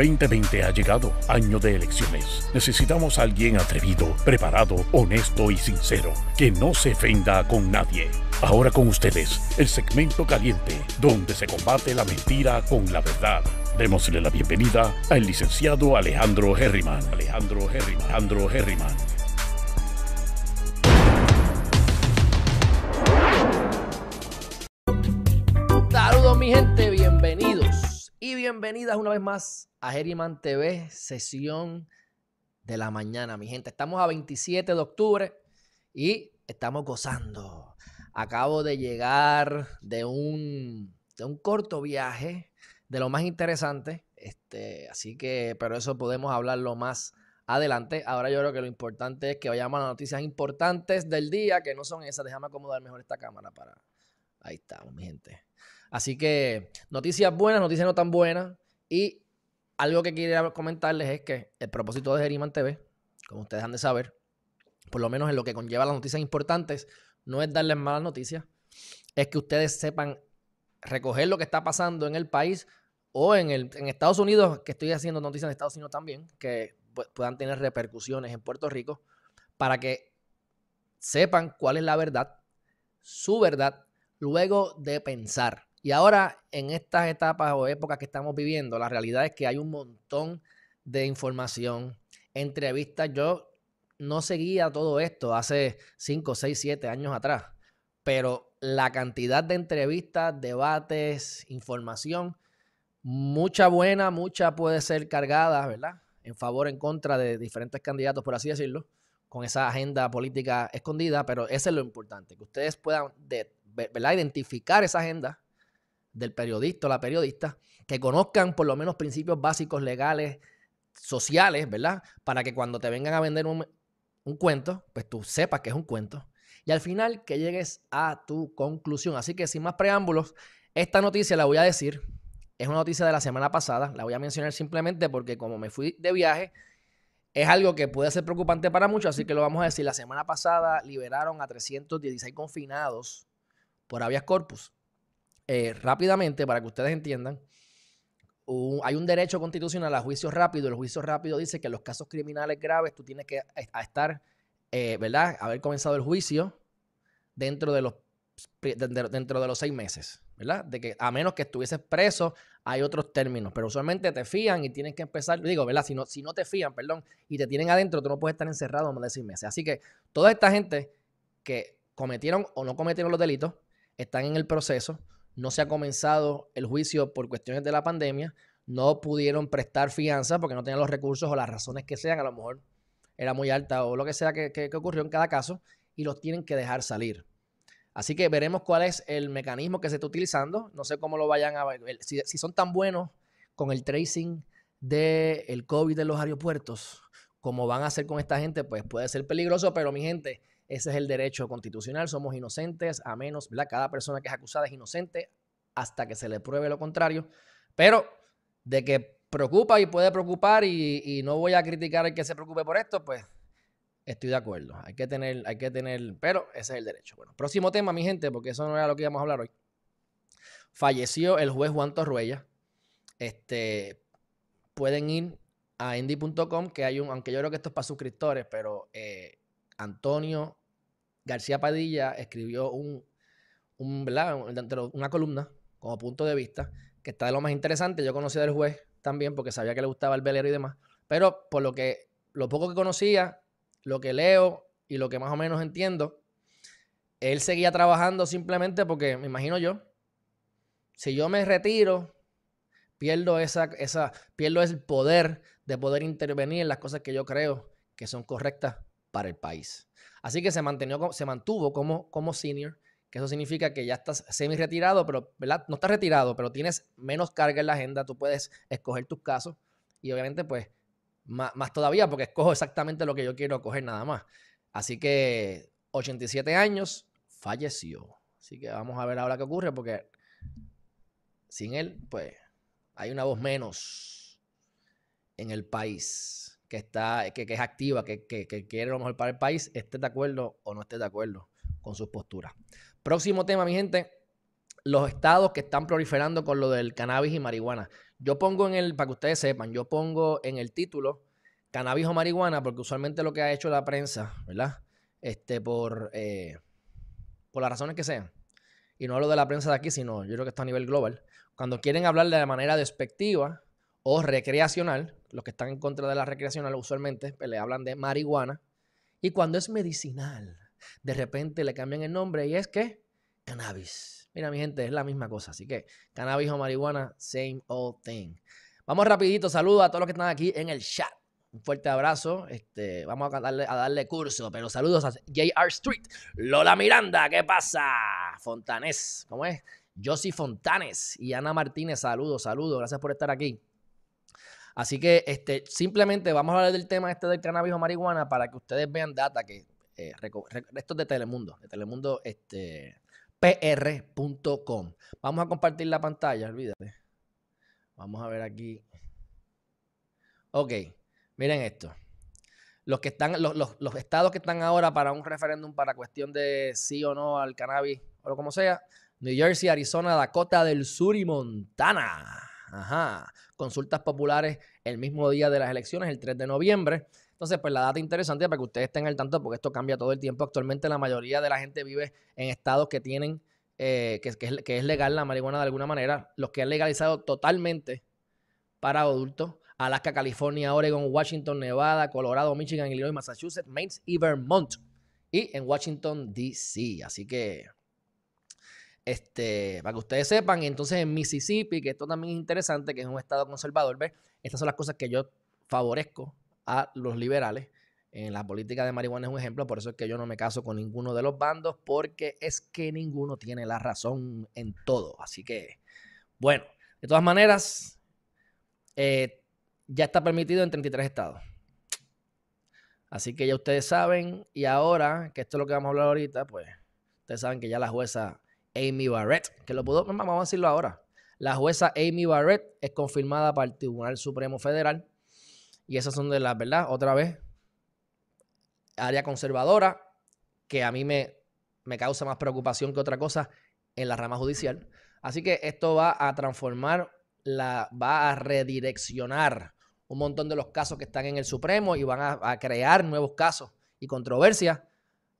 2020 ha llegado, año de elecciones. Necesitamos a alguien atrevido, preparado, honesto y sincero, que no se ofenda con nadie. Ahora con ustedes, el segmento caliente, donde se combate la mentira con la verdad. Démosle la bienvenida al licenciado Alejandro Herriman. Alejandro Herriman. Alejandro Herriman. bienvenidas una vez más a Geriman TV, sesión de la mañana, mi gente. Estamos a 27 de octubre y estamos gozando. Acabo de llegar de un, un corto viaje, de lo más interesante. Este, así que, pero eso podemos hablarlo más adelante. Ahora yo creo que lo importante es que vayamos a las noticias importantes del día, que no son esas. Déjame acomodar mejor esta cámara para. Ahí estamos, mi gente. Así que noticias buenas, noticias no tan buenas. Y algo que quería comentarles es que el propósito de Geriman TV, como ustedes han de saber, por lo menos en lo que conlleva las noticias importantes, no es darles malas noticias, es que ustedes sepan recoger lo que está pasando en el país o en, en Estados Unidos, que estoy haciendo noticias en Estados Unidos también, que puedan tener repercusiones en Puerto Rico, para que sepan cuál es la verdad, su verdad, luego de pensar. Y ahora, en estas etapas o épocas que estamos viviendo, la realidad es que hay un montón de información, entrevistas. Yo no seguía todo esto hace 5, 6, 7 años atrás, pero la cantidad de entrevistas, debates, información, mucha buena, mucha puede ser cargada, ¿verdad? En favor, en contra de diferentes candidatos, por así decirlo, con esa agenda política escondida, pero eso es lo importante, que ustedes puedan ¿verdad? identificar esa agenda del periodista o la periodista, que conozcan por lo menos principios básicos legales, sociales, ¿verdad? Para que cuando te vengan a vender un, cuento, pues tú sepas que es un cuento. Y al final que llegues a tu conclusión. Así que sin más preámbulos, esta noticia la voy a decir. Es una noticia de la semana pasada. La voy a mencionar simplemente porque como me fui de viaje, es algo que puede ser preocupante para muchos, así que lo vamos a decir. La semana pasada liberaron a 316 confinados por habeas corpus. Eh, rápidamente, para que ustedes entiendan, hay un derecho constitucional a juicio rápido. El juicio rápido dice que en los casos criminales graves tú tienes que estar, eh, ¿verdad? Haber comenzado el juicio dentro de los dentro de los seis meses, ¿verdad? De que a menos que estuvieses preso, hay otros términos, pero usualmente te fían y tienes que empezar, digo, ¿verdad? Si no, si no te fían, perdón, y te tienen adentro, tú no puedes estar encerrado más de seis meses. Así que toda esta gente que cometieron o no cometieron los delitos están en el proceso, no se ha comenzado el juicio por cuestiones de la pandemia, no pudieron prestar fianza porque no tenían los recursos o las razones que sean, a lo mejor era muy alta o lo que sea que, ocurrió en cada caso, y los tienen que dejar salir. Así que veremos cuál es el mecanismo que se está utilizando. No sé cómo lo vayan a Si, son tan buenos con el tracing del COVID en los aeropuertos, como van a hacer con esta gente, pues puede ser peligroso. Pero mi gente, ese es el derecho constitucional. Somos inocentes, a menos, ¿verdad? Cada persona que es acusada es inocente hasta que se le pruebe lo contrario. Pero de que preocupa y puede preocupar y, no voy a criticar al que se preocupe por esto, pues estoy de acuerdo. Hay que tener, hay que tener, pero ese es el derecho. Bueno, próximo tema, mi gente, porque eso no era lo que íbamos a hablar hoy. Falleció el juez Juan Torruella. Este, pueden ir a indie.com, que hay un, aunque yo creo que esto es para suscriptores, pero eh, Antonio García Padilla escribió un, una columna como punto de vista, que está de lo más interesante. Yo conocía del juez también porque sabía que le gustaba el velero y demás, pero por lo que lo poco que conocía, lo que leo y lo que más o menos entiendo, él seguía trabajando simplemente porque, me imagino yo, si yo me retiro, pierdo, esa, esa, pierdo el poder de poder intervenir en las cosas que yo creo que son correctas para el país. Así que se, mantenió, se mantuvo como, como senior, que eso significa que ya estás semi-retirado, pero no estás retirado, pero tienes menos carga en la agenda, tú puedes escoger tus casos y obviamente pues más, todavía porque escojo exactamente lo que yo quiero coger nada más. Así que 87 años, falleció. Así que vamos a ver ahora qué ocurre porque sin él pues hay una voz menos en el país que, está, que, es activa, que, que, quiere lo mejor para el país, esté de acuerdo o no esté de acuerdo con sus posturas. Próximo tema, mi gente, los estados que están proliferando con lo del cannabis y marihuana. Yo pongo en el, para que ustedes sepan, yo pongo en el título cannabis o marihuana, porque usualmente lo que ha hecho la prensa, ¿verdad? Este, por, eh, por las razones que sean. Y no hablo de la prensa de aquí, sino yo creo que está a nivel global. Cuando quieren hablar de manera despectiva o recreacional, los que están en contra de la recreacional usualmente pues, le hablan de marihuana, y cuando es medicinal, de repente le cambian el nombre y es que cannabis. Mira mi gente, es la misma cosa, así que cannabis o marihuana, same old thing. Vamos rapidito, saludos a todos los que están aquí en el chat. Un fuerte abrazo. Este, vamos a darle, a darle curso, pero saludos a JR Street, Lola Miranda, ¿qué pasa? Fontanés, ¿cómo es? Josie Fontanes y Ana Martínez, saludos, saludos, gracias por estar aquí. Así que este, simplemente vamos a hablar del tema este del cannabis o marihuana para que ustedes vean data que eh, esto de Telemundo, de Telemundo este, pr.com. Vamos a compartir la pantalla, olvídate. Vamos a ver aquí. Ok, miren esto. Los, que están, los, los estados que están ahora para un referéndum para cuestión de sí o no al cannabis o lo como sea, New Jersey, Arizona, Dakota del Sur y Montana. Ajá. Consultas populares el mismo día de las elecciones, el 3 de noviembre. Entonces, pues la data interesante para que ustedes estén al tanto, porque esto cambia todo el tiempo. Actualmente la mayoría de la gente vive en estados que tienen, eh, que, es, que es legal la marihuana de alguna manera. Los que han legalizado totalmente para adultos Alaska, California, Oregon, Washington, Nevada, Colorado, Michigan, Illinois, Massachusetts, Maine y Vermont. Y en Washington, D.C. Así que este, para que ustedes sepan, entonces en Mississippi, que esto también es interesante, que es un estado conservador, ¿ves? estas son las cosas que yo favorezco a los liberales. En la política de marihuana es un ejemplo, por eso es que yo no me caso con ninguno de los bandos, porque es que ninguno tiene la razón en todo. Así que, bueno, de todas maneras, eh, ya está permitido en 33 estados. Así que ya ustedes saben, y ahora, que esto es lo que vamos a hablar ahorita, pues ustedes saben que ya la jueza Amy Barrett, que lo pudo, vamos a decirlo ahora. La jueza Amy Barrett es confirmada para el Tribunal Supremo Federal. Y esas son de las, ¿verdad? Otra vez, área conservadora, que a mí me, me causa más preocupación que otra cosa en la rama judicial. Así que esto va a transformar, la, va a redireccionar un montón de los casos que están en el Supremo y van a crear nuevos casos y controversias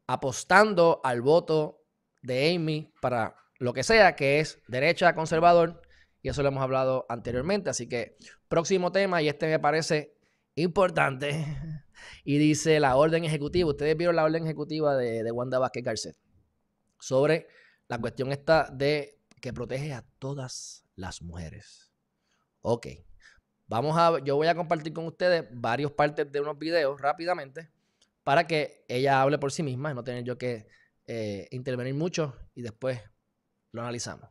apostando al voto de Amy para lo que sea, que es derecha conservador, y eso lo hemos hablado anteriormente. Así que próximo tema, y este me parece importante, y dice la orden ejecutiva. Ustedes vieron la orden ejecutiva de, Wanda Vázquez Garcet sobre la cuestión esta de que protege a todas las mujeres. Ok. Vamos a, yo voy a compartir con ustedes varios partes de unos videos rápidamente para que ella hable por sí misma, no tener yo que eh, intervenir mucho y después lo analizamos.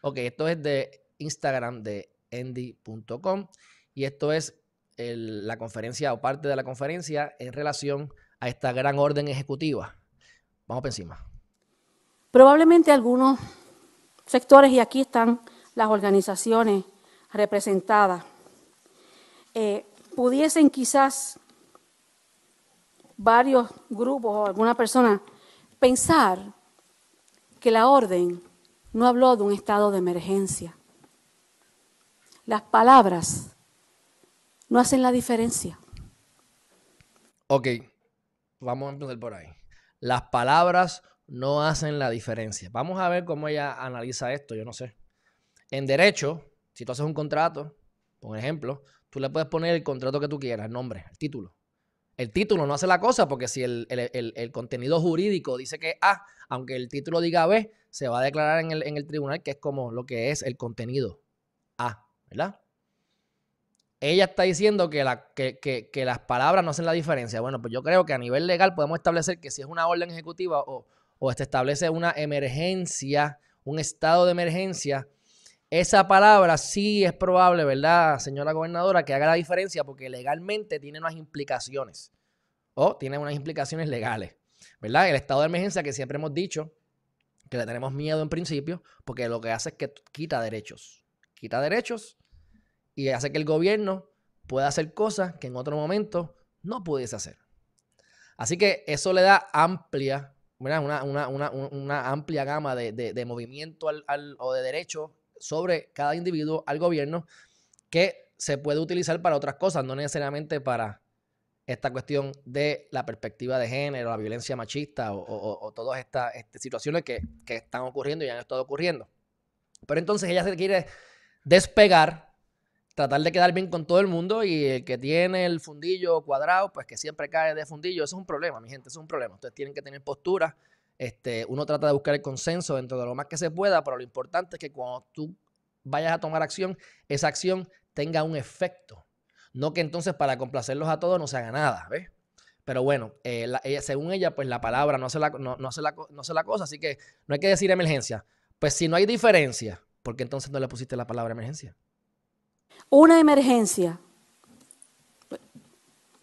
Ok, esto es de Instagram de endy.com y esto es la conferencia o parte de la conferencia en relación a esta gran orden ejecutiva. Vamos por encima. Probablemente algunos sectores, y aquí están las organizaciones representadas, eh, pudiesen quizás varios grupos o alguna persona pensar que la orden no habló de un estado de emergencia. Las palabras no hacen la diferencia. Ok, vamos a empezar por ahí. Las palabras no hacen la diferencia. Vamos a ver cómo ella analiza esto, yo no sé. En derecho, si tú haces un contrato, por ejemplo, tú le puedes poner el contrato que tú quieras, el nombre, el título, el título no hace la cosa porque si el, contenido jurídico dice que A, aunque el título diga B, se va a declarar en el, tribunal que es como lo que es el contenido A, ¿verdad? Ella está diciendo que, la, que, las palabras no hacen la diferencia. Bueno, pues yo creo que a nivel legal podemos establecer que si es una orden ejecutiva o, establece una emergencia, un estado de emergencia, esa palabra sí es probable, ¿verdad, señora gobernadora, que haga la diferencia porque legalmente tiene unas implicaciones. O tiene unas implicaciones legales, ¿verdad? El estado de emergencia que siempre hemos dicho que le tenemos miedo en principio porque lo que hace es que quita derechos. Quita derechos y hace que el gobierno pueda hacer cosas que en otro momento no pudiese hacer. Así que eso le da amplia, una, una, amplia gama de, movimiento o de derechos sobre cada individuo al gobierno que se puede utilizar para otras cosas, no necesariamente para esta cuestión de la perspectiva de género, la violencia machista o, todas estas este, situaciones que, que, están ocurriendo y han estado ocurriendo. Pero entonces ella se quiere despegar, tratar de quedar bien con todo el mundo y el que tiene el fundillo cuadrado, pues que siempre cae de fundillo, eso es un problema, mi gente, eso es un problema. Ustedes tienen que tener postura este, uno trata de buscar el consenso dentro de lo más que se pueda, pero lo importante es que cuando tú vayas a tomar acción, esa acción tenga un efecto. No que entonces para complacerlos a todos no se haga nada, ¿ves? Pero bueno, eh, eh, según ella, pues la palabra no hace la, no, la, no la cosa, así que no hay que decir emergencia. Pues si no hay diferencia, ¿por qué entonces no le pusiste la palabra emergencia? Una emergencia.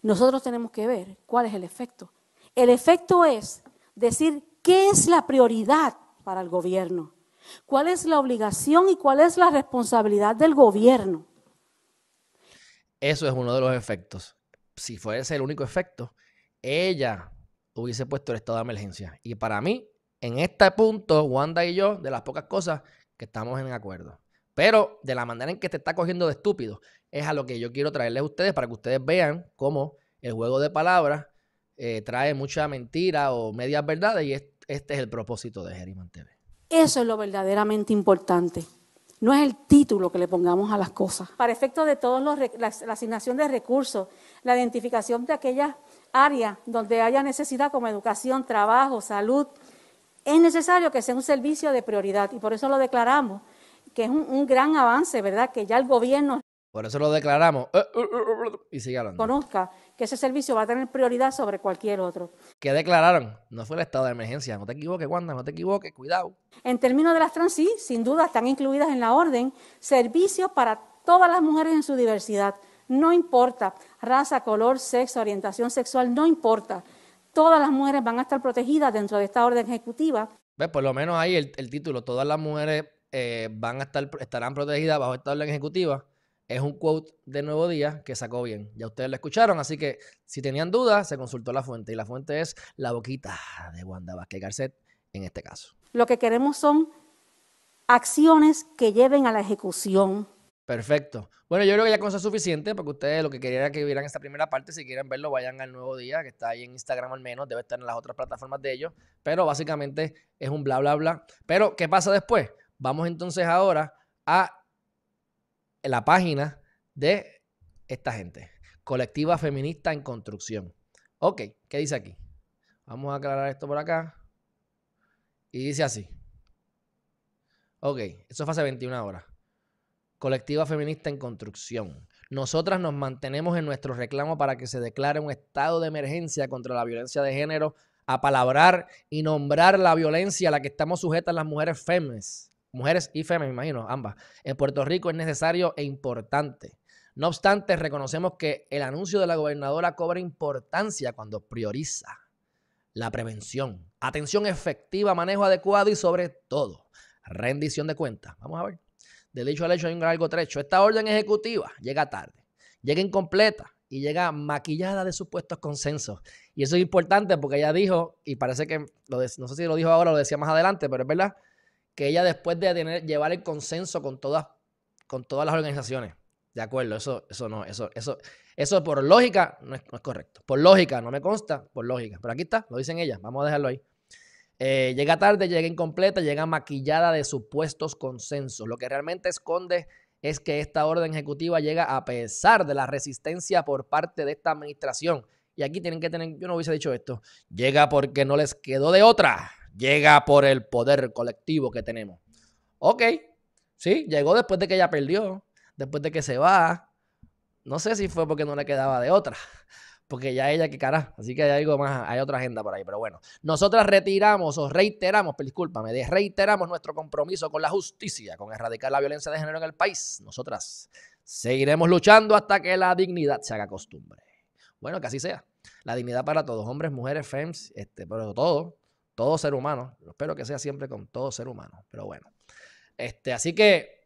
Nosotros tenemos que ver cuál es el efecto. El efecto es decir ¿Qué es la prioridad para el gobierno? ¿Cuál es la obligación y cuál es la responsabilidad del gobierno? Eso es uno de los efectos. Si fuese el único efecto, ella hubiese puesto el estado de emergencia. Y para mí, en este punto, Wanda y yo, de las pocas cosas que estamos en acuerdo. Pero de la manera en que te está cogiendo de estúpido, es a lo que yo quiero traerles a ustedes para que ustedes vean cómo el juego de palabras eh, trae mucha mentira o medias verdades y es este es el propósito de Geriman TV. Eso es lo verdaderamente importante. No es el título que le pongamos a las cosas. Para efecto de todos los, la, asignación de recursos, la identificación de aquellas áreas donde haya necesidad como educación, trabajo, salud, es necesario que sea un servicio de prioridad y por eso lo declaramos, que es un, un gran avance, ¿verdad? Que ya el gobierno... Por eso lo declaramos. Eh, eh, eh, y sigue hablando. Conozca que ese servicio va a tener prioridad sobre cualquier otro. ¿Qué declararon? No fue el estado de emergencia. No te equivoques, Wanda, no te equivoques, cuidado. En términos de las trans, sí, sin duda están incluidas en la orden servicios para todas las mujeres en su diversidad. No importa raza, color, sexo, orientación sexual, no importa. Todas las mujeres van a estar protegidas dentro de esta orden ejecutiva. ves por lo menos ahí el, título, todas las mujeres eh, van a estar, estarán protegidas bajo esta orden ejecutiva es un quote de Nuevo Día que sacó bien. Ya ustedes lo escucharon, así que si tenían dudas, se consultó la fuente. Y la fuente es la boquita de Wanda Vázquez Garcet en este caso. Lo que queremos son acciones que lleven a la ejecución. Perfecto. Bueno, yo creo que ya con eso es suficiente, porque ustedes lo que querían era que vieran esta primera parte, si quieren verlo, vayan al nuevo día, que está ahí en Instagram al menos, debe estar en las otras plataformas de ellos, pero básicamente es un bla, bla, bla. Pero, ¿qué pasa después? Vamos entonces ahora a la página de esta gente. Colectiva Feminista en Construcción. Ok, ¿qué dice aquí? Vamos a aclarar esto por acá. Y dice así. Ok, eso fue hace 21 horas. Colectiva Feminista en Construcción. Nosotras nos mantenemos en nuestro reclamo para que se declare un estado de emergencia contra la violencia de género, a palabrar y nombrar la violencia a la que estamos sujetas las mujeres femes mujeres y femeninas, me imagino, ambas, en Puerto Rico es necesario e importante. No obstante, reconocemos que el anuncio de la gobernadora cobra importancia cuando prioriza la prevención, atención efectiva, manejo adecuado y sobre todo rendición de cuentas. Vamos a ver. Del hecho al hecho hay un largo trecho. Esta orden ejecutiva llega tarde, llega incompleta y llega maquillada de supuestos consensos. Y eso es importante porque ella dijo, y parece que, no sé si lo dijo ahora o lo decía más adelante, pero es verdad, que ella después de tener, llevar el consenso con todas, con todas las organizaciones. De acuerdo, eso, eso no, eso, eso, eso por lógica no es, correcto. Por lógica, no me consta, por lógica. Pero aquí está, lo dicen ellas, vamos a dejarlo ahí. Eh, llega tarde, llega incompleta, llega maquillada de supuestos consensos. Lo que realmente esconde es que esta orden ejecutiva llega a pesar de la resistencia por parte de esta administración. Y aquí tienen que tener, yo no hubiese dicho esto, llega porque no les quedó de otra. Llega por el poder colectivo que tenemos. Ok, sí, llegó después de que ella perdió, después de que se va. No sé si fue porque no le quedaba de otra, porque ya ella que cara, Así que hay algo más, hay otra agenda por ahí, pero bueno. Nosotras retiramos o reiteramos, discúlpame, reiteramos nuestro compromiso con la justicia, con erradicar la violencia de género en el país. Nosotras seguiremos luchando hasta que la dignidad se haga costumbre. Bueno, que así sea. La dignidad para todos, hombres, mujeres, femmes, este, pero todo todo ser humano. espero que sea siempre con todo ser humano, pero bueno. Este, así que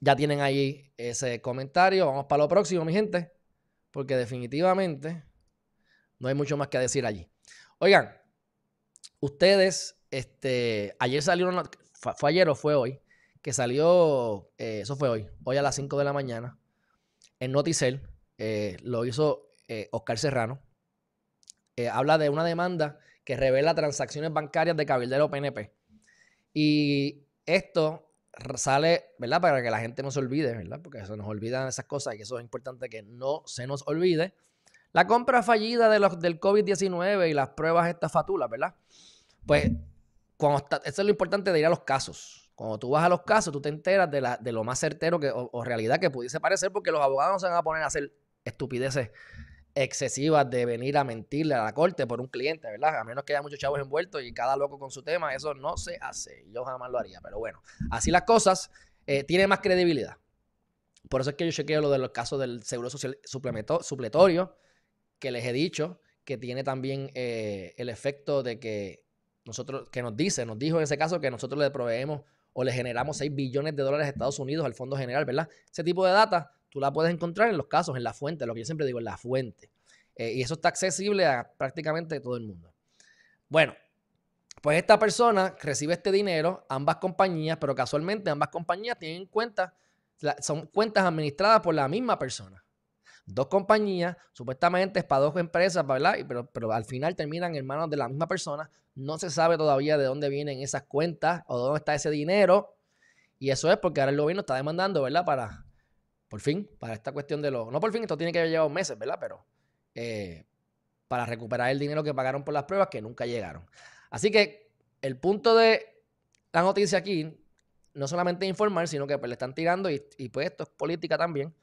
ya tienen ahí ese comentario. Vamos para lo próximo, mi gente, porque definitivamente no hay mucho más que decir allí. Oigan, ustedes, este, ayer salieron, fue ayer o fue hoy, que salió, eh, eso fue hoy, hoy a las 5 de la mañana, en Noticel, eh, lo hizo eh, Oscar Serrano, habla de una demanda que revela transacciones bancarias de cabildero PNP. Y esto sale, ¿verdad? Para que la gente no se olvide, ¿verdad? Porque se nos olvidan esas cosas y eso es importante que no se nos olvide. La compra fallida del COVID-19 y las pruebas estafatulas, ¿verdad? Pues, cuando es lo importante de ir a los casos. Cuando tú vas a los casos, tú te enteras de, lo más certero que, o, o, realidad que pudiese parecer, porque los abogados no se van a poner a hacer estupideces excesivas de venir a mentirle a la corte por un cliente, ¿verdad? A menos que haya muchos chavos envueltos y cada loco con su tema, eso no se hace. Yo jamás lo haría, pero bueno, así las cosas, eh, tiene más credibilidad. Por eso es que yo chequeo lo de los casos del seguro social supletorio, que les he dicho, que tiene también eh, el efecto de que nosotros, que nos dice, nos dijo en ese caso que nosotros le proveemos o le generamos 6 billones de dólares a Estados Unidos al Fondo General, ¿verdad? Ese tipo de data tú la puedes encontrar en los casos, en la fuente, lo que yo siempre digo, en la fuente. Eh, y eso está accesible a prácticamente todo el mundo. Bueno, pues esta persona recibe este dinero, ambas compañías, pero casualmente ambas compañías tienen cuentas, son cuentas administradas por la misma persona. Dos compañías, supuestamente es para dos empresas, ¿verdad? Pero, pero al final terminan en manos de la misma persona. No se sabe todavía de dónde vienen esas cuentas o dónde está ese dinero. Y eso es porque ahora el gobierno está demandando, ¿verdad? Para por fin, para esta cuestión de los... No por fin, esto tiene que haber llevado meses, ¿verdad? Pero eh, para recuperar el dinero que pagaron por las pruebas que nunca llegaron. Así que el punto de la noticia aquí no solamente informar, sino que pues, le están tirando, y, pues esto es política también,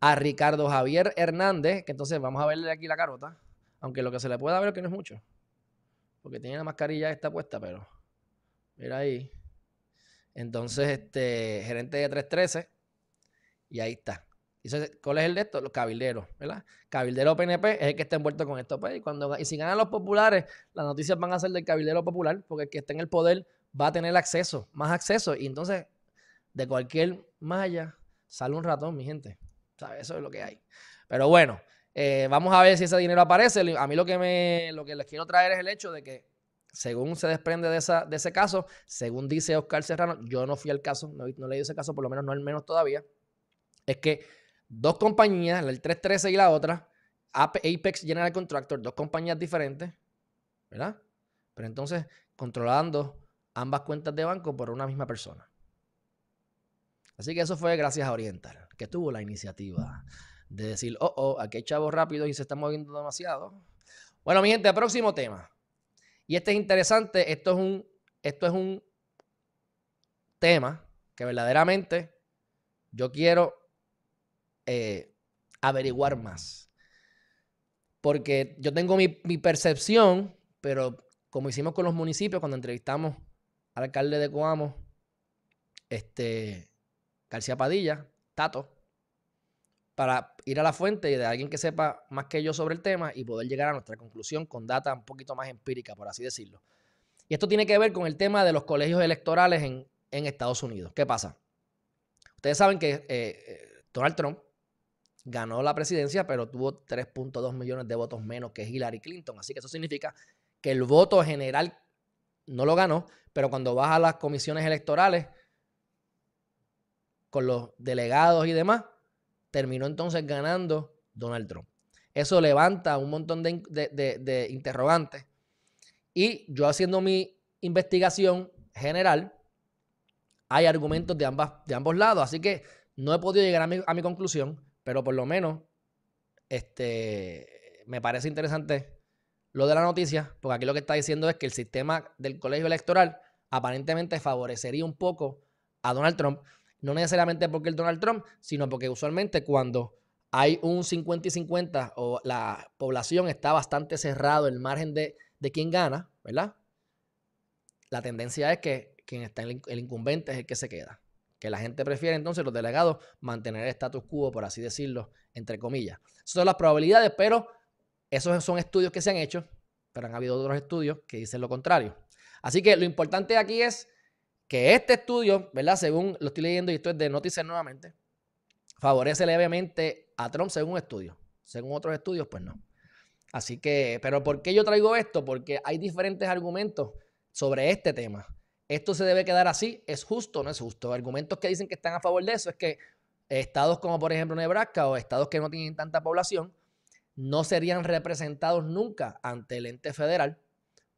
a Ricardo Javier Hernández, que entonces vamos a verle aquí la carota, aunque lo que se le pueda ver que no es mucho, porque tiene la mascarilla esta puesta, pero mira ahí. Entonces, este gerente de 313 y ahí está. ¿Cuál es el de esto? Los cabilderos, ¿verdad? Cabildero PNP es el que está envuelto con esto. Pues, y, cuando, si ganan los populares, las noticias van a ser del cabildero popular, porque el que está en el poder va a tener acceso, más acceso. Y entonces, de cualquier malla sale un ratón, mi gente. sabes Eso es lo que hay. Pero bueno, eh, vamos a ver si ese dinero aparece. A mí lo que, me, lo que les quiero traer es el hecho de que según se desprende de, esa, de, ese caso, según dice Oscar Serrano, yo no fui al caso, no, no, ese caso, por lo menos no al menos todavía es que dos compañías, la del 313 y la otra, Apex General Contractor, dos compañías diferentes, ¿verdad? Pero entonces controlando ambas cuentas de banco por una misma persona. Así que eso fue gracias a Oriental, que tuvo la iniciativa de decir, oh, oh, aquí hay chavos rápidos y se está moviendo demasiado. Bueno, mi gente, próximo tema. Y este es interesante, esto es un, esto es un tema que verdaderamente yo quiero eh, averiguar más. Porque yo tengo mi, percepción, pero como hicimos con los municipios, cuando entrevistamos al alcalde de Coamo, este, García Padilla, Tato, para ir a la fuente de alguien que sepa más que yo sobre el tema y poder llegar a nuestra conclusión con data un poquito más empírica, por así decirlo. Y esto tiene que ver con el tema de los colegios electorales en, en Estados Unidos. ¿Qué pasa? Ustedes saben que eh, eh, Donald Trump ganó la presidencia, pero tuvo 3.2 millones de votos menos que Hillary Clinton. Así que eso significa que el voto general no lo ganó, pero cuando vas a las comisiones electorales con los delegados y demás, terminó entonces ganando Donald Trump. Eso levanta un montón de, interrogantes. Y yo haciendo mi investigación general, hay argumentos de, ambas, de ambos lados. Así que no he podido llegar a mi, a mi conclusión. Pero por lo menos, este, me parece interesante lo de la noticia, porque aquí lo que está diciendo es que el sistema del colegio electoral aparentemente favorecería un poco a Donald Trump. No necesariamente porque el Donald Trump, sino porque usualmente cuando hay un 50 y 50 o la población está bastante cerrado el margen de, quien quién gana, ¿verdad? La tendencia es que quien está en el incumbente es el que se queda que la gente prefiere entonces los delegados mantener el status quo, por así decirlo, entre comillas. Esas son las probabilidades, pero esos son estudios que se han hecho, pero han habido otros estudios que dicen lo contrario. Así que lo importante aquí es que este estudio, ¿verdad? Según lo estoy leyendo y esto es de Noticias nuevamente, favorece levemente a Trump según estudio. Según otros estudios, pues no. Así que, pero ¿por qué yo traigo esto? Porque hay diferentes argumentos sobre este tema esto se debe quedar así, es justo, no es justo. Argumentos que dicen que están a favor de eso es que estados como por ejemplo Nebraska o estados que no tienen tanta población no serían representados nunca ante el ente federal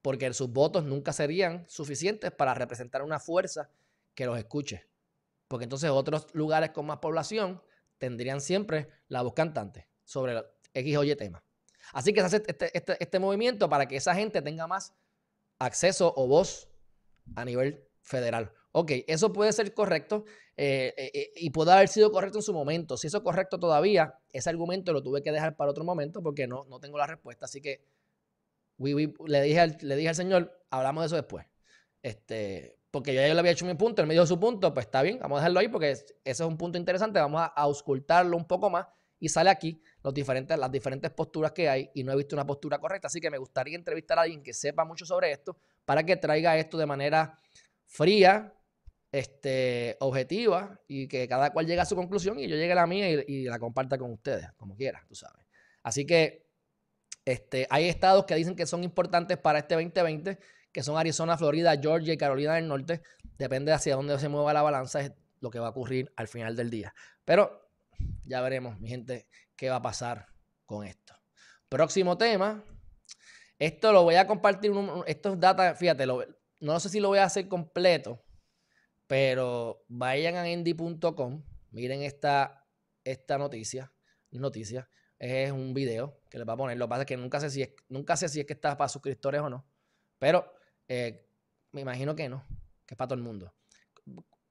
porque sus votos nunca serían suficientes para representar una fuerza que los escuche. Porque entonces otros lugares con más población tendrían siempre la voz cantante sobre X o Y tema. Así que se hace este, este, este movimiento para que esa gente tenga más acceso o voz a nivel federal. Ok, eso puede ser correcto eh, eh, eh, y puede haber sido correcto en su momento. Si eso es correcto todavía, ese argumento lo tuve que dejar para otro momento porque no, no tengo la respuesta. Así que le, dije al, le dije al señor, hablamos de eso después. Este, porque yo ya le había hecho mi punto, él me dijo su punto, pues está bien, vamos a dejarlo ahí porque ese es un punto interesante, vamos a auscultarlo un poco más y sale aquí los diferentes, las diferentes posturas que hay y no he visto una postura correcta. Así que me gustaría entrevistar a alguien que sepa mucho sobre esto para que traiga esto de manera fría, este, objetiva y que cada cual llegue a su conclusión y yo llegue a la mía y, la comparta con ustedes, como quiera, tú sabes. Así que este, hay estados que dicen que son importantes para este 2020, que son Arizona, Florida, Georgia y Carolina del Norte. Depende hacia dónde se mueva la balanza, es lo que va a ocurrir al final del día. Pero ya veremos, mi gente, qué va a pasar con esto. Próximo tema. Esto lo voy a compartir. Estos data, fíjate, no sé si lo voy a hacer completo, pero vayan a indie.com Miren esta, esta noticia. Noticia. Es un video que les va a poner. Lo que pasa es que nunca sé si es, nunca sé si es que está para suscriptores o no. Pero eh, me imagino que no, que es para todo el mundo.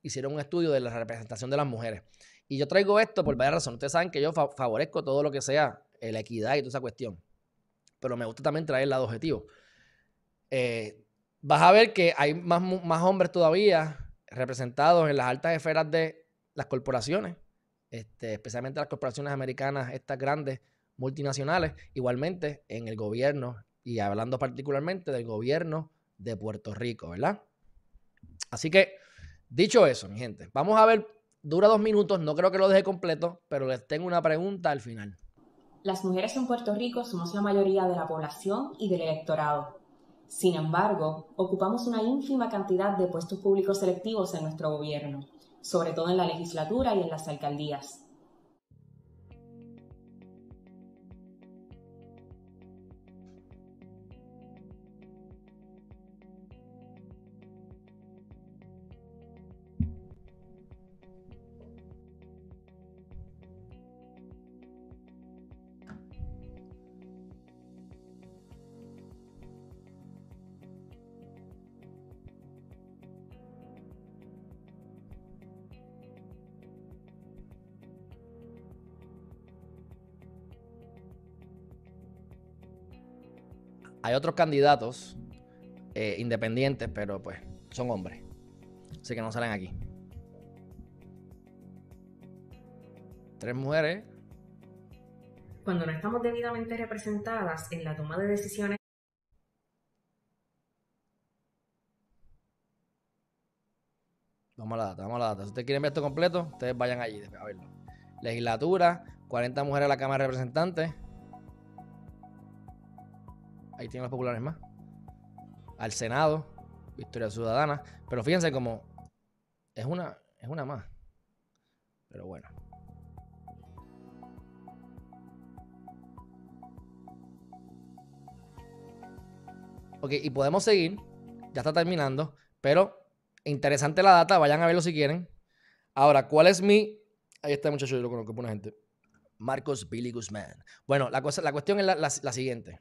Hicieron un estudio de la representación de las mujeres. Y yo traigo esto por varias razones. Ustedes saben que yo favorezco todo lo que sea eh, la equidad y toda esa cuestión. Pero me gusta también traer el lado objetivo. Eh, vas a ver que hay más, hombres todavía representados en las altas esferas de las corporaciones, este, especialmente las corporaciones americanas, estas grandes multinacionales, igualmente en el gobierno y hablando particularmente del gobierno de Puerto Rico, ¿verdad? Así que, dicho eso, mi gente, vamos a ver Dura dos minutos, no creo que lo deje completo, pero les tengo una pregunta al final. Las mujeres en Puerto Rico somos la mayoría de la población y del electorado. Sin embargo, ocupamos una ínfima cantidad de puestos públicos selectivos en nuestro gobierno, sobre todo en la legislatura y en las alcaldías. Hay otros candidatos eh, independientes, pero pues son hombres. Así que no salen aquí. Tres mujeres. Cuando no estamos debidamente representadas en la toma de decisiones. Vamos a la data, vamos a la data. Si ustedes quieren ver esto completo, ustedes vayan allí a verlo. Legislatura, 40 mujeres en la Cámara de Representantes tiene tienen los populares más, al Senado, Victoria Ciudadana, pero fíjense como es una, es una más. Pero bueno. Ok, y podemos seguir. Ya está terminando. Pero interesante la data. Vayan a verlo si quieren. Ahora, ¿cuál es mi. Ahí está, muchacho, yo lo conozco por una gente. Marcos Billy Guzmán. Bueno, la, cosa, la cuestión es la siguiente.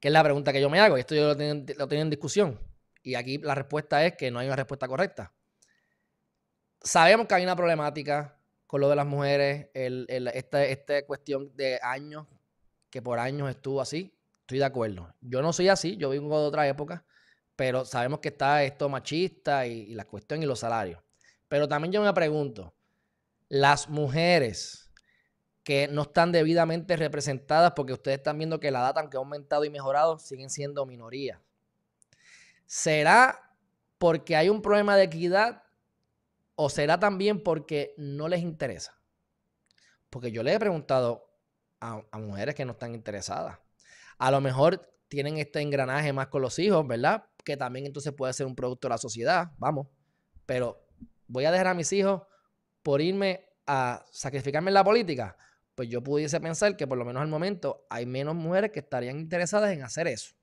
Que es la pregunta que yo me hago, y esto yo lo tengo, en discusión. Y aquí la respuesta es que no hay una respuesta correcta. Sabemos que hay una problemática con lo de las mujeres, esta, cuestión de años, que por años estuvo así, estoy de acuerdo. Yo no soy así, yo vivo de otra época, pero sabemos que está esto machista y, y la cuestión y los salarios. Pero también yo me pregunto, las mujeres que no están debidamente representadas porque ustedes están viendo que la data, aunque ha aumentado y mejorado, siguen siendo minorías. ¿Será porque hay un problema de equidad o será también porque no les interesa? Porque yo le he preguntado a, mujeres que no están interesadas. A lo mejor tienen este engranaje más con los hijos, ¿verdad? Que también entonces puede ser un producto de la sociedad, vamos. Pero voy a dejar a mis hijos por irme a sacrificarme en la política pues yo pudiese pensar que por lo menos al momento hay menos mujeres que estarían interesadas en hacer eso.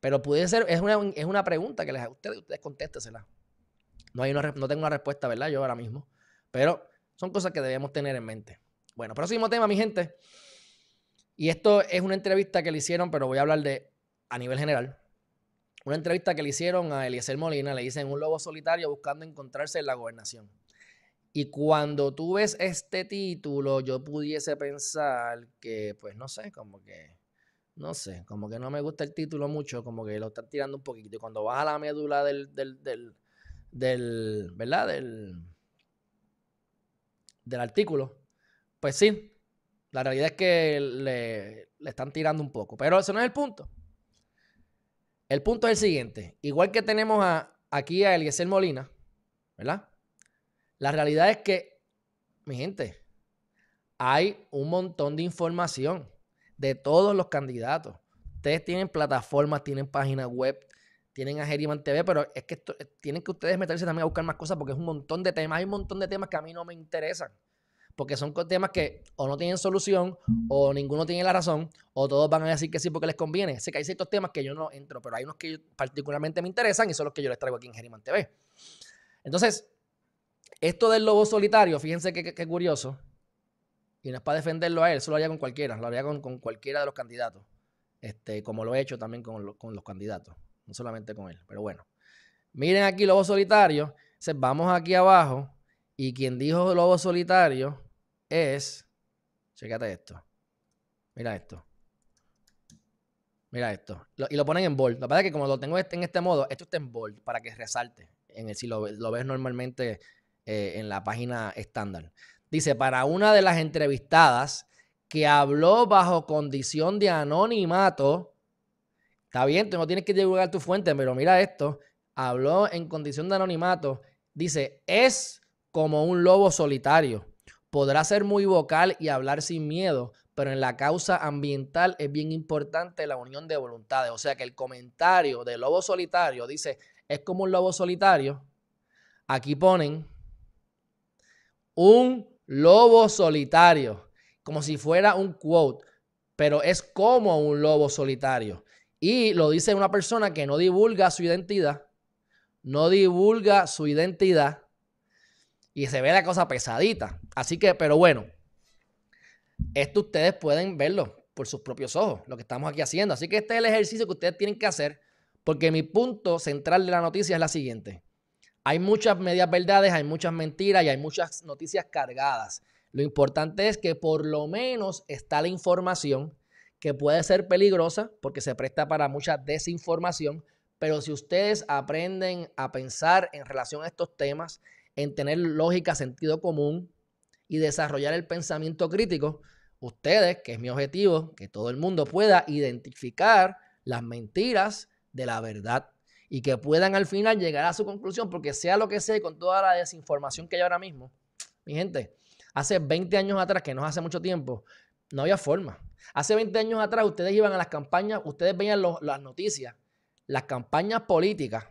Pero puede ser, es una, es una pregunta que les a ustedes, ustedes contéstesela. No, hay no tengo una respuesta, ¿verdad? Yo ahora mismo. Pero son cosas que debemos tener en mente. Bueno, próximo tema, mi gente. Y esto es una entrevista que le hicieron, pero voy a hablar de a nivel general. Una entrevista que le hicieron a Eliezer Molina, le dicen un lobo solitario buscando encontrarse en la gobernación. Y cuando tú ves este título, yo pudiese pensar que, pues no sé, como que, no sé, como que no me gusta el título mucho, como que lo están tirando un poquito. Y cuando vas a la médula del, del, del, ¿verdad? Del, del artículo, pues sí, la realidad es que le, están tirando un poco. Pero eso no es el punto. El punto es el siguiente. Igual que tenemos a, aquí a Eliezer Molina, ¿verdad? La realidad es que, mi gente, hay un montón de información de todos los candidatos. Ustedes tienen plataformas, tienen páginas web, tienen a Geriman TV, pero es que tienen que ustedes meterse también a buscar más cosas porque es un montón de temas. Hay un montón de temas que a mí no me interesan. Porque son temas que o no tienen solución, o ninguno tiene la razón, o todos van a decir que sí porque les conviene. Sé que hay ciertos temas que yo no entro, pero hay unos que particularmente me interesan y son los que yo les traigo aquí en Geriman TV. Entonces, esto del lobo solitario, fíjense qué curioso. Y no es para defenderlo a él, eso lo haría con cualquiera, lo haría con, cualquiera de los candidatos. Este, como lo he hecho también con, los candidatos, no solamente con él, pero bueno. Miren aquí Lobo Solitario, vamos aquí abajo y quien dijo Lobo Solitario es, Chequate esto, mira esto, mira esto, y lo ponen en bold. La verdad es que como lo tengo este, en este modo, esto está en bold para que resalte, en el, si lo ves normalmente eh, en la página estándar. Dice, para una de las entrevistadas que habló bajo condición de anonimato, está bien, tú no tienes que divulgar tu fuente, pero mira esto, habló en condición de anonimato, dice, es como un lobo solitario. Podrá ser muy vocal y hablar sin miedo, pero en la causa ambiental es bien importante la unión de voluntades. O sea que el comentario de lobo solitario dice, es como un lobo solitario. Aquí ponen un lobo solitario, como si fuera un quote, pero es como un lobo solitario. Y lo dice una persona que no divulga su identidad, no divulga su identidad y se ve la cosa pesadita. Así que, pero bueno, esto ustedes pueden verlo por sus propios ojos, lo que estamos aquí haciendo. Así que este es el ejercicio que ustedes tienen que hacer, porque mi punto central de la noticia es la siguiente. Hay muchas medias verdades, hay muchas mentiras y hay muchas noticias cargadas. Lo importante es que por lo menos está la información que puede ser peligrosa porque se presta para mucha desinformación, pero si ustedes aprenden a pensar en relación a estos temas, en tener lógica, sentido común y desarrollar el pensamiento crítico, ustedes, que es mi objetivo, que todo el mundo pueda identificar las mentiras de la verdad y que puedan al final llegar a su conclusión, porque sea lo que sea, con toda la desinformación que hay ahora mismo, mi gente, hace 20 años atrás, que no hace mucho tiempo, no había forma. Hace 20 años atrás ustedes iban a las campañas, ustedes veían las noticias, las campañas políticas,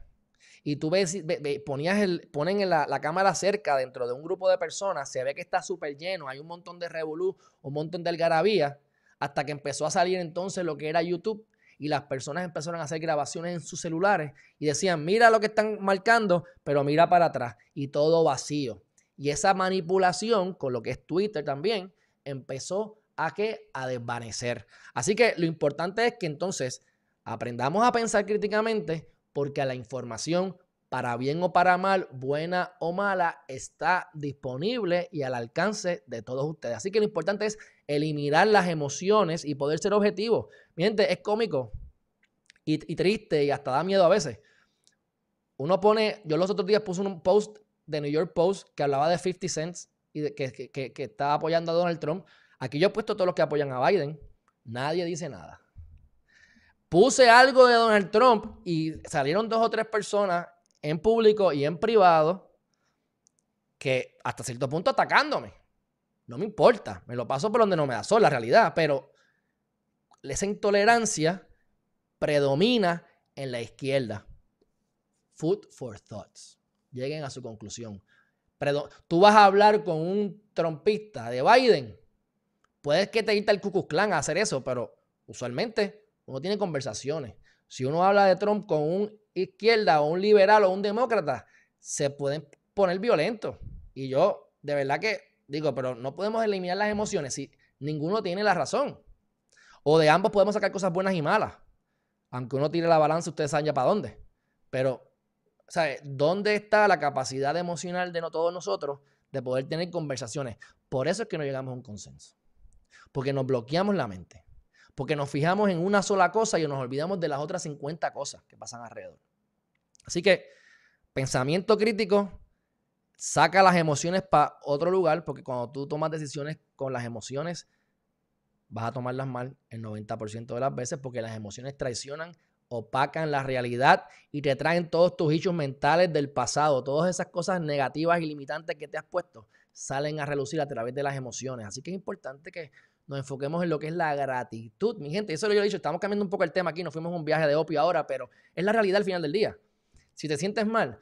y tú ves, ponías ponen la, la, cámara cerca dentro de un grupo de personas, se ve que está súper lleno, hay un montón de revolú, un montón de algarabía, hasta que empezó a salir entonces lo que era YouTube y las personas empezaron a hacer grabaciones en sus celulares y decían, mira lo que están marcando, pero mira para atrás y todo vacío. Y esa manipulación con lo que es Twitter también empezó a que a desvanecer. Así que lo importante es que entonces aprendamos a pensar críticamente porque la información para bien o para mal, buena o mala, está disponible y al alcance de todos ustedes. Así que lo importante es eliminar las emociones y poder ser objetivo. Miren, es cómico y, triste y hasta da miedo a veces. Uno pone, yo los otros días puse un post de New York Post que hablaba de 50 cents y que, estaba apoyando a Donald Trump. Aquí yo he puesto todos los que apoyan a Biden. Nadie dice nada. Puse algo de Donald Trump y salieron dos o tres personas en público y en privado que hasta cierto punto atacándome. No me importa, me lo paso por donde no me da sol, la realidad, pero esa intolerancia predomina en la izquierda. Food for thoughts. Lleguen a su conclusión. Tú vas a hablar con un trompista de Biden. Puedes que te invite el Ku Klan a hacer eso, pero usualmente uno tiene conversaciones. Si uno habla de Trump con un izquierda o un liberal o un demócrata, se pueden poner violentos. Y yo, de verdad que Digo, pero no podemos eliminar las emociones si ninguno tiene la razón. O de ambos podemos sacar cosas buenas y malas. Aunque uno tire la balanza, ustedes saben ya para dónde. Pero, ¿sabes? ¿Dónde está la capacidad emocional de no todos nosotros de poder tener conversaciones? Por eso es que no llegamos a un consenso. Porque nos bloqueamos la mente. Porque nos fijamos en una sola cosa y nos olvidamos de las otras 50 cosas que pasan alrededor. Así que, pensamiento crítico saca las emociones para otro lugar, porque cuando tú tomas decisiones con las emociones, vas a tomarlas mal el 90% de las veces, porque las emociones traicionan, opacan la realidad y te traen todos tus hechos mentales del pasado, todas esas cosas negativas y limitantes que te has puesto, salen a relucir a través de las emociones. Así que es importante que nos enfoquemos en lo que es la gratitud. Mi gente, eso lo yo he dicho, estamos cambiando un poco el tema aquí, nos fuimos un viaje de opio ahora, pero es la realidad al final del día. Si te sientes mal,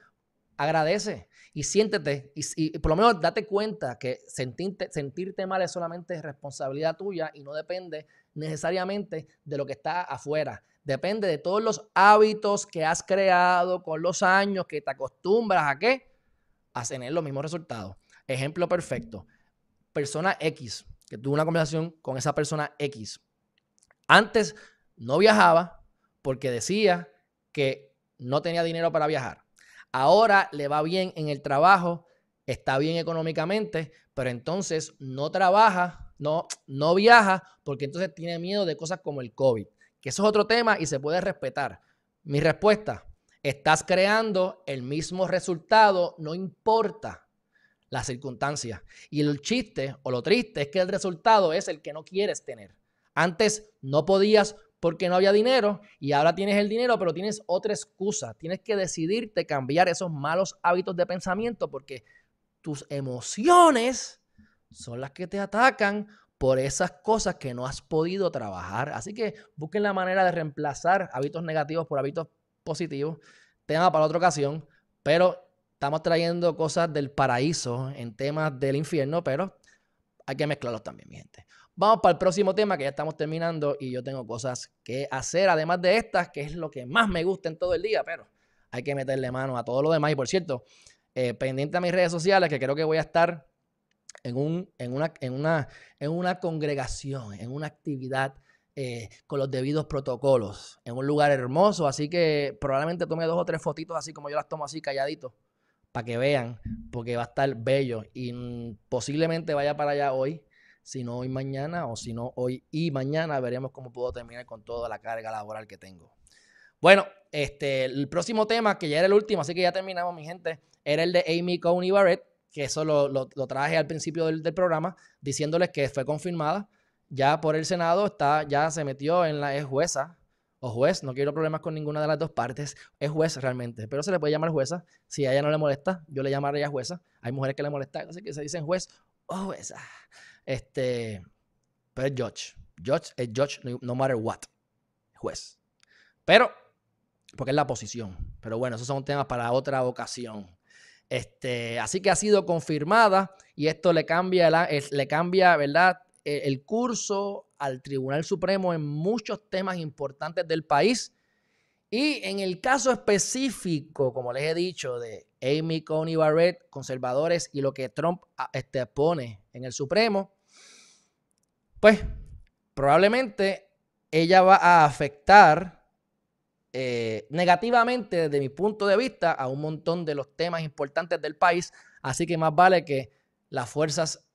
agradece y siéntete y, por lo menos date cuenta que sentirte, sentirte mal es solamente responsabilidad tuya y no depende necesariamente de lo que está afuera. Depende de todos los hábitos que has creado con los años que te acostumbras a que A tener los mismos resultados. Ejemplo perfecto. Persona X, que tuvo una conversación con esa persona X. Antes no viajaba porque decía que no tenía dinero para viajar Ahora le va bien en el trabajo, está bien económicamente, pero entonces no trabaja, no, no viaja, porque entonces tiene miedo de cosas como el COVID, que eso es otro tema y se puede respetar. Mi respuesta, estás creando el mismo resultado, no importa la circunstancia. Y el chiste o lo triste es que el resultado es el que no quieres tener. Antes no podías porque no había dinero y ahora tienes el dinero, pero tienes otra excusa. Tienes que decidirte cambiar esos malos hábitos de pensamiento porque tus emociones son las que te atacan por esas cosas que no has podido trabajar. Así que busquen la manera de reemplazar hábitos negativos por hábitos positivos. Tema para otra ocasión, pero estamos trayendo cosas del paraíso en temas del infierno, pero hay que mezclarlos también, mi gente. Vamos para el próximo tema que ya estamos terminando y yo tengo cosas que hacer, además de estas, que es lo que más me gusta en todo el día, pero hay que meterle mano a todo lo demás. Y por cierto, eh, pendiente a mis redes sociales, que creo que voy a estar en, un, en, una, en, una, en una congregación, en una actividad eh, con los debidos protocolos, en un lugar hermoso. Así que probablemente tome dos o tres fotitos, así como yo las tomo así calladito, para que vean, porque va a estar bello y posiblemente vaya para allá hoy si no hoy mañana o si no hoy y mañana veremos cómo puedo terminar con toda la carga laboral que tengo. Bueno, este, el próximo tema, que ya era el último, así que ya terminamos, mi gente, era el de Amy Coney Barrett, que eso lo, lo, traje al principio del, programa, diciéndoles que fue confirmada ya por el Senado, está, ya se metió en la es jueza o juez, no quiero problemas con ninguna de las dos partes, es juez realmente, pero se le puede llamar jueza, si a ella no le molesta, yo le llamaría jueza, hay mujeres que le molestan, así que se dicen juez o jueza. Este, pero es judge. Judge es judge no matter what. Juez. Pero, porque es la posición. Pero bueno, esos son temas para otra ocasión. Este, así que ha sido confirmada y esto le cambia, la, le cambia ¿verdad? E, el curso al Tribunal Supremo en muchos temas importantes del país. Y en el caso específico, como les he dicho, de Amy Coney Barrett, conservadores y lo que Trump este, pone en el Supremo, pues probablemente ella va a afectar eh, negativamente desde mi punto de vista a un montón de los temas importantes del país. Así que más vale que las fuerzas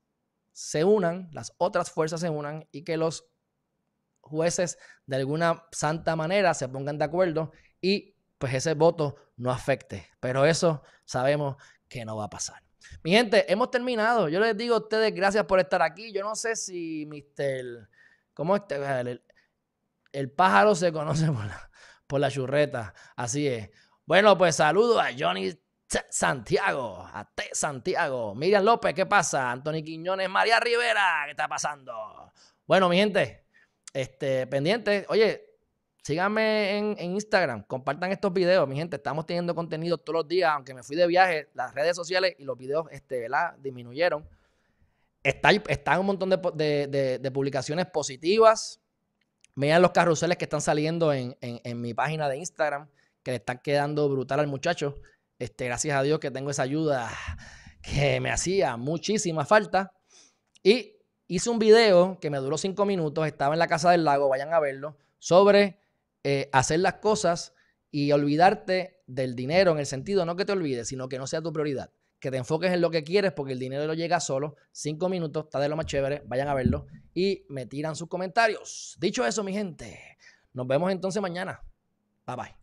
se unan, las otras fuerzas se unan y que los jueces de alguna santa manera se pongan de acuerdo y pues ese voto no afecte. Pero eso sabemos que no va a pasar. Mi gente, hemos terminado. Yo les digo a ustedes gracias por estar aquí. Yo no sé si Mr. ¿Cómo este? El, pájaro se conoce por la, por churreta. Así es. Bueno, pues saludo a Johnny Santiago, a T. Santiago. Miriam López, ¿qué pasa? Anthony Quiñones, María Rivera, ¿qué está pasando? Bueno, mi gente, este, pendiente. Oye, Síganme en, Instagram, compartan estos videos, mi gente. Estamos teniendo contenido todos los días, aunque me fui de viaje, las redes sociales y los videos este, ¿verdad? disminuyeron. Están está un montón de, publicaciones positivas. Vean los carruseles que están saliendo en, mi página de Instagram, que le están quedando brutal al muchacho. Este, gracias a Dios que tengo esa ayuda que me hacía muchísima falta. Y hice un video que me duró cinco minutos, estaba en la casa del lago, vayan a verlo, sobre eh, hacer las cosas y olvidarte del dinero en el sentido, no que te olvides, sino que no sea tu prioridad. Que te enfoques en lo que quieres porque el dinero lo llega solo. Cinco minutos, está de lo más chévere, vayan a verlo y me tiran sus comentarios. Dicho eso, mi gente, nos vemos entonces mañana. Bye bye.